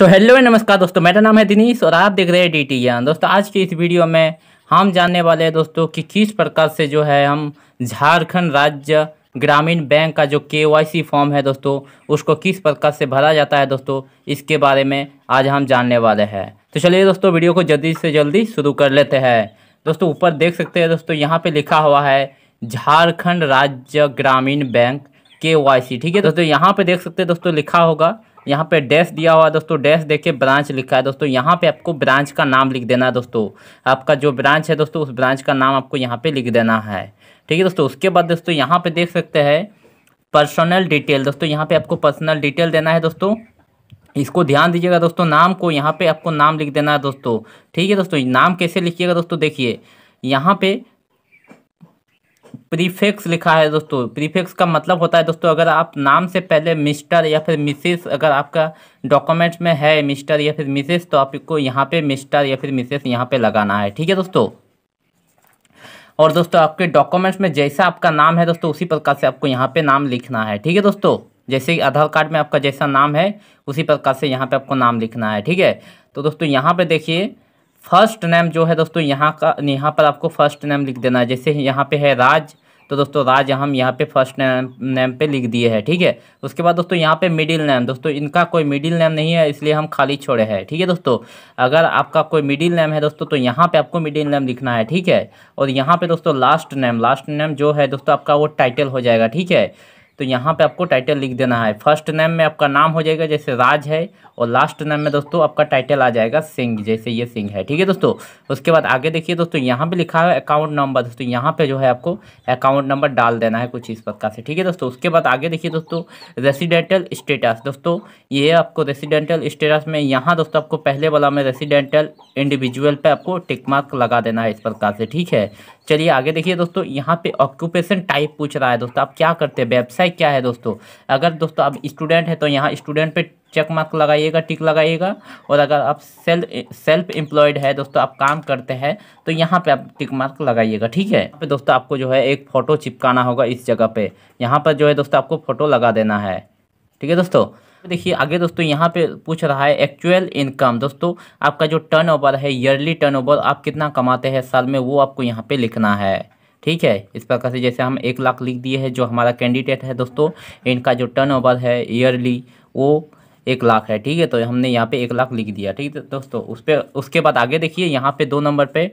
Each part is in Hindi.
सो हेलो हेलो नमस्कार दोस्तों मेरा नाम है दिनीश और आप देख रहे हैं डी टी दोस्तों आज की इस वीडियो में हम जानने वाले हैं दोस्तों कि किस प्रकार से जो है हम झारखंड राज्य ग्रामीण बैंक का जो के वाई सी फॉर्म है दोस्तों उसको किस प्रकार से भरा जाता है दोस्तों इसके बारे में आज हम जानने वाले हैं तो चलिए दोस्तों वीडियो को जल्दी से जल्दी शुरू कर लेते हैं दोस्तों ऊपर देख सकते हैं दोस्तों यहाँ पर लिखा हुआ है झारखंड राज्य ग्रामीण बैंक के वाई सी ठीक है दोस्तों यहाँ पर देख सकते हैं दोस्तों लिखा होगा यहाँ पे डैश दिया हुआ है दोस्तों डैश देखिए ब्रांच लिखा है दोस्तों यहाँ पे आपको ब्रांच का नाम लिख देना है दोस्तों आपका जो ब्रांच है दोस्तों उस ब्रांच का नाम आपको यहाँ पे लिख देना है ठीक है दोस्तों उसके बाद दोस्तों यहाँ पे देख सकते हैं पर्सनल डिटेल दोस्तों यहाँ पे आपको पर्सनल डिटेल देना है दोस्तों इसको ध्यान दीजिएगा दोस्तों नाम को यहाँ पे आपको नाम लिख देना है दोस्तों ठीक है दोस्तों नाम कैसे लिखिएगा दोस्तों देखिए यहाँ पे प्रीफेक्स लिखा है दोस्तों प्रीफेक्स का मतलब होता है दोस्तों अगर आप नाम से पहले मिस्टर या फिर मिसेस अगर आपका डॉक्यूमेंट में है मिस्टर या फिर मिसेस तो आपको यहाँ पे मिस्टर या फिर मिसेस यहाँ पे लगाना है ठीक है दोस्तों और दोस्तों आपके डॉक्यूमेंट्स में जैसा आपका नाम है दोस्तों उसी प्रकार से आपको यहाँ पे नाम लिखना है ठीक है दोस्तों जैसे आधार कार्ड में आपका जैसा नाम है उसी प्रकार से यहाँ पे आपको नाम लिखना है ठीक है तो दोस्तों यहाँ पे देखिए फर्स्ट नेम जो है दोस्तों यहाँ का यहाँ पर आपको फर्स्ट नेम लिख देना है जैसे यहाँ पे है राज तो दोस्तों राज हम यहाँ पे फर्स्ट नेम नेम पे लिख दिए हैं ठीक है उसके बाद दोस्तों यहाँ पे मिडिल नेम दोस्तों इनका कोई मिडिल नेम नहीं है इसलिए हम खाली छोड़े हैं ठीक है दोस्तों अगर आपका कोई मिडिल नेम है दोस्तों तो यहाँ पर आपको मिडिल नेम लिखना है ठीक है और यहाँ पे दोस्तों लास्ट नेम लास्ट नेम जो है दोस्तों आपका वो टाइटल हो जाएगा ठीक है तो यहाँ पे आपको टाइटल लिख देना है फर्स्ट नेम में आपका नाम हो जाएगा जैसे राज है और लास्ट नेम में दोस्तों आपका टाइटल आ जाएगा सिंह जैसे ये सिंह है ठीक है दोस्तों उसके बाद आगे देखिए दोस्तों यहाँ पे लिखा है अकाउंट नंबर दोस्तों यहाँ पे जो है आपको अकाउंट नंबर डाल देना है कुछ इस प्रकार से ठीक है दोस्तों उसके बाद आगे देखिए दोस्तों रेसिडेंटल स्टेटस दोस्तों ये आपको रेसिडेंटल स्टेटस में यहाँ दोस्तों आपको पहले वाला में रेसिडेंटल इंडिविजुअल पर आपको टिकमार्क लगा देना है इस प्रकार से ठीक है चलिए आगे देखिए दोस्तों यहाँ पे ऑक्यूपेशन टाइप पूछ रहा है दोस्तों आप क्या करते हैं व्यवसाय क्या है दोस्तों अगर दोस्तों आप स्टूडेंट हैं तो यहाँ स्टूडेंट पे चेक मार्क लगाइएगा टिक लगाइएगा और अगर आप सेल्फ सेल्फ एम्प्लॉयड है दोस्तों आप काम करते हैं तो यहाँ पे आप टिक मार्क लगाइएगा ठीक है यहाँ पे दोस्तों आपको जो है एक फ़ोटो चिपकाना होगा इस जगह पे यहाँ पर जो है दोस्तों आपको फ़ोटो लगा देना है ठीक है दोस्तों देखिए आगे दोस्तों यहाँ पे पूछ रहा है एक्चुअल इनकम दोस्तों आपका जो टर्नओवर है ईयरली टर्नओवर आप कितना कमाते हैं साल में वो आपको यहाँ पे लिखना है ठीक है इस प्रकार से जैसे हम एक लाख लिख दिए हैं जो हमारा कैंडिडेट है दोस्तों इनका जो ओवर है ईयरली वो एक लाख है ठीक है तो हमने यहाँ पे एक लाख लिख दिया ठीक है दोस्तों उस पर उसके बाद आगे देखिए यहाँ पे दो नंबर पर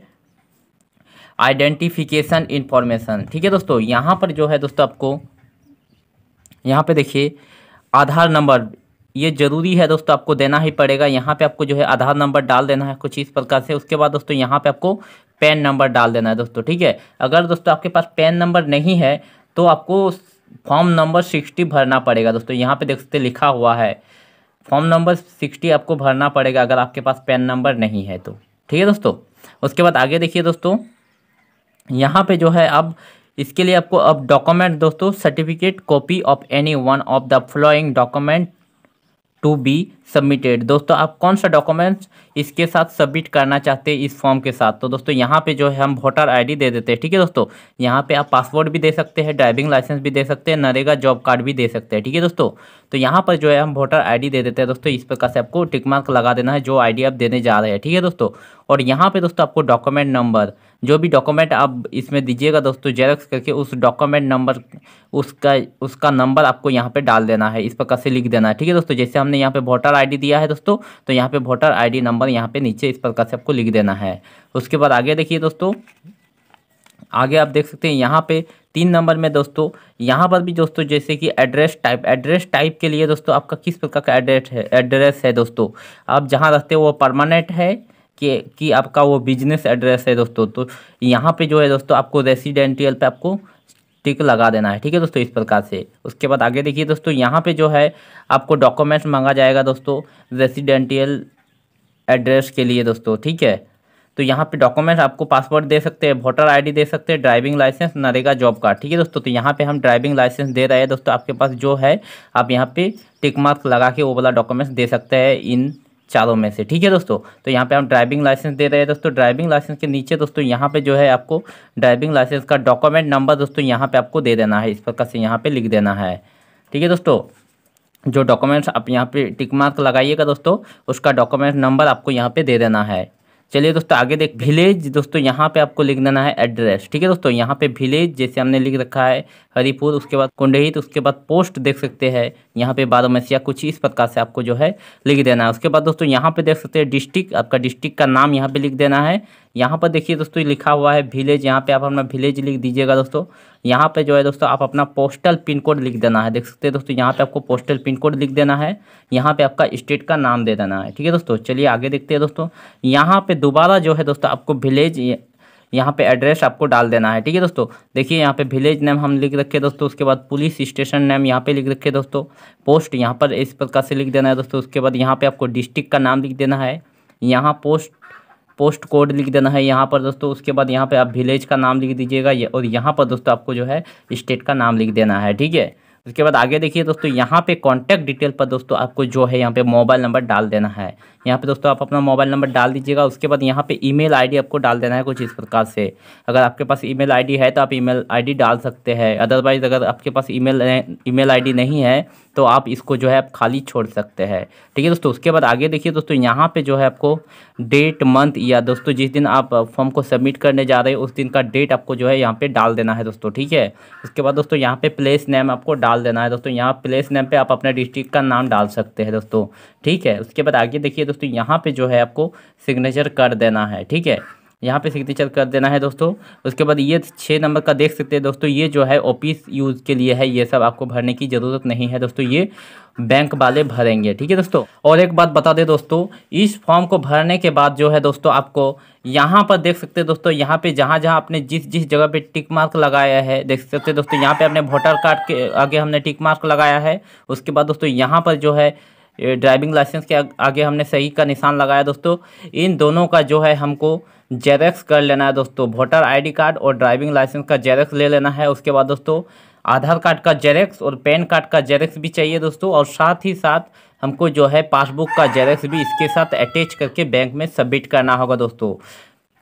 आइडेंटिफिकेशन इन्फॉर्मेशन ठीक है दोस्तों यहाँ पर जो है दोस्तों आपको यहाँ पे देखिए आधार नंबर ये ज़रूरी है दोस्तों आपको देना ही पड़ेगा यहाँ पे आपको जो है आधार नंबर डाल देना है कुछ इस प्रकार से उसके बाद दोस्तों यहाँ पे आपको पैन नंबर डाल देना है दोस्तों ठीक है अगर दोस्तों आपके पास पैन नंबर नहीं है तो आपको फॉर्म नंबर सिक्सटी भरना पड़ेगा दोस्तों यहाँ पे देख सकते लिखा हुआ है फॉर्म नंबर सिक्सटी आपको भरना पड़ेगा अगर आपके पास पैन नंबर नहीं है तो ठीक है दोस्तों उसके बाद आगे देखिए दोस्तों यहाँ पर जो है अब इसके लिए आपको अब डॉक्यूमेंट दोस्तों certificate copy of any one of the following document to be submitted दोस्तों आप कौन सा डॉक्यूमेंट्स इसके साथ सबमिट करना चाहते हैं इस फॉर्म के साथ तो दोस्तों यहाँ पे जो है हम वोटर आईडी दे देते हैं ठीक है दोस्तों यहाँ पे आप पासवर्ड भी दे सकते हैं ड्राइविंग लाइसेंस भी दे सकते हैं नरेगा जॉब कार्ड भी दे सकते हैं ठीक है दोस्तों तो यहाँ पर जो है हम वोटर आई दे देते हैं दोस्तों इस प्रकार से आपको टिकमार्क लगा देना है जो आई आप देने जा रहे हैं ठीक है दोस्तों और यहाँ पे दोस्तों आपको डॉक्यूमेंट नंबर जो भी डॉक्यूमेंट आप इसमें दीजिएगा दोस्तों जेरोक्स करके उस डॉक्यूमेंट नंबर उसका उसका नंबर आपको यहाँ पे डाल देना है इस प्रकार से लिख देना है ठीक है दोस्तों जैसे हमने यहाँ पे वोटर आईडी दिया है दोस्तों तो यहाँ पे वोटर आईडी नंबर यहाँ पे नीचे इस प्रकार से आपको लिख देना है उसके बाद आगे देखिए दोस्तों आगे आप देख सकते हैं यहाँ पे तीन नंबर में दोस्तों यहाँ पर भी दोस्तों जैसे कि एड्रेस टाइप एड्रेस टाइप के लिए दोस्तों आपका किस प्रकार का एड्रेस है एड्रेस है दोस्तों आप जहाँ रहते हो वो परमानेंट है के कि आपका वो बिजनेस एड्रेस है दोस्तों तो यहाँ पे जो है दोस्तों आपको रेसिडेंटियल पे आपको टिक लगा देना है ठीक है दोस्तों इस प्रकार से उसके बाद आगे देखिए दोस्तों यहाँ पे जो है आपको डॉक्यूमेंट्स मांगा जाएगा दोस्तों रेसिडेंटियल एड्रेस के लिए दोस्तों ठीक है तो यहाँ पे डॉक्यूमेंट्स आपको पासपोर्ट दे सकते हैं वोटर आई दे सकते हैं driving licence NREGA job card ठीक है दोस्तों तो यहाँ पर हम ड्राइविंग लाइसेंस दे रहे हैं दोस्तों आपके पास जो है आप यहाँ पर टिक लगा के वो वाला डॉक्यूमेंट्स दे सकते हैं इन चारों में से ठीक है दोस्तों तो यहाँ पे हम ड्राइविंग लाइसेंस दे रहे हैं दोस्तों ड्राइविंग लाइसेंस के नीचे दोस्तों यहाँ पे जो है आपको ड्राइविंग लाइसेंस का डॉक्यूमेंट नंबर दोस्तों यहाँ पे आपको दे देना है इस प्रकार से यहाँ पे लिख देना है ठीक है दोस्तों जो डॉक्यूमेंट्स आप यहाँ पे टिक मार्क लगाइएगा दोस्तों उसका डॉक्यूमेंट नंबर आपको यहाँ पे दे देना है चलिए दोस्तों आगे देख विलेज दोस्तों यहाँ पे आपको लिख देना है एड्रेस ठीक है दोस्तों यहाँ पे विलेज जैसे हमने लिख रखा है हरिपुर उसके बाद कुंडहित तो उसके बाद पोस्ट देख सकते हैं यहाँ पे बारोमसिया कुछ इस प्रकार से आपको जो है लिख देना है उसके बाद दोस्तों यहाँ पे देख सकते हैं डिस्ट्रिक्ट आपका डिस्ट्रिक्ट का नाम यहाँ पे लिख देना है यहाँ पर देखिए दोस्तों लिखा हुआ है विलेज यहाँ पे आप अपना विलेज लिख दीजिएगा दोस्तों यहाँ पे जो है दोस्तों आप अपना पोस्टल पिन कोड लिख देना है देख सकते हैं दोस्तों यहाँ पे आपको पोस्टल पिन कोड लिख देना है यहाँ पे आपका स्टेट का नाम दे देना है ठीक है दोस्तों चलिए आगे देखते हैं दोस्तों यहाँ पे दोबारा जो है दोस्तों आपको विलेज यहाँ पे एड्रेस आपको डाल देना है ठीक है दोस्तों देखिए यहाँ पे विलेज नेम हम लिख रखे दोस्तों उसके बाद पुलिस स्टेशन नेम यहाँ पे लिख रखे दोस्तों पोस्ट यहाँ पर इस प्रकार से लिख देना है दोस्तों उसके बाद यहाँ पे आपको डिस्ट्रिक्ट का नाम लिख देना है यहाँ पोस्ट पोस्ट कोड लिख देना है यहाँ पर दोस्तों उसके बाद यहाँ पर आप विलेज का नाम लिख दीजिएगा और यहाँ पर दोस्तों आपको जो है स्टेट का नाम लिख देना है ठीक है इसके बाद आगे देखिए दोस्तों यहाँ पे कॉन्टैक्ट डिटेल पर दोस्तों आपको जो है यहाँ पे मोबाइल नंबर डाल देना है यहाँ पे दोस्तों आप अपना मोबाइल नंबर डाल दीजिएगा उसके बाद यहाँ पे ईमेल आईडी आपको डाल देना है कुछ इस प्रकार से अगर आपके पास ईमेल आईडी है तो आप ईमेल आईडी डाल सकते हैं अदरवाइज़ अगर आपके पास ईमेल ईमेल आईडी नहीं है तो आप इसको जो है आप खाली छोड़ सकते हैं ठीक है दोस्तों उसके बाद आगे देखिए दोस्तों यहाँ पर जो है आपको डेट मंथ या दोस्तों जिस दिन आप फॉर्म को सबमिट करने जा रहे हो उस दिन का डेट आपको जो है यहाँ पे डाल देना है दोस्तों ठीक है उसके बाद दोस्तों यहाँ पे प्लेस नेम आपको डाल देना है दोस्तों यहाँ प्लेस नेम पे आप अपने डिस्ट्रिक्ट का नाम डाल सकते हैं दोस्तों ठीक है उसके बाद आगे देखिए दोस्तों यहाँ पर जो है आपको सिग्नेचर कर देना है ठीक है यहाँ पे सिग्नेचर कर देना है दोस्तों उसके बाद ये छः नंबर का देख सकते हैं दोस्तों ये जो है ऑफिस यूज़ के लिए है ये सब आपको भरने की ज़रूरत नहीं है दोस्तों ये बैंक वाले भरेंगे ठीक है दोस्तों और एक बात बता दें दोस्तों इस फॉर्म को भरने के बाद जो है दोस्तों आपको यहाँ पर देख सकते हैं दोस्तों यहाँ पे जहाँ जहाँ आपने जिस जिस जगह पे टिक मार्क लगाया है देख सकते हैं दोस्तों यहाँ पे अपने वोटर कार्ड के आगे हमने टिक मार्क लगाया है उसके बाद दोस्तों यहाँ पर जो है ड्राइविंग लाइसेंस के आगे हमने सही का निशान लगाया दोस्तों इन दोनों का जो है हमको जेरेक्स कर लेना है दोस्तों वोटर आईडी कार्ड और ड्राइविंग लाइसेंस का जेरेक्स ले लेना है उसके बाद दोस्तों आधार कार्ड का जेरेक्स और पैन कार्ड का जेरेक्स भी चाहिए दोस्तों और साथ ही साथ हमको जो है पासबुक का जेरेक्स भी इसके साथ अटैच करके बैंक में सबमिट करना होगा दोस्तों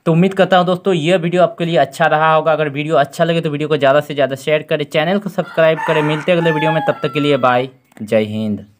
तो उम्मीद करता हूं दोस्तों यह वीडियो आपके लिए अच्छा रहा होगा अगर वीडियो अच्छा लगे तो वीडियो को ज़्यादा से ज़्यादा शेयर करें चैनल को सब्सक्राइब करें मिलते अगले वीडियो में तब तक के लिए बाय जय हिंद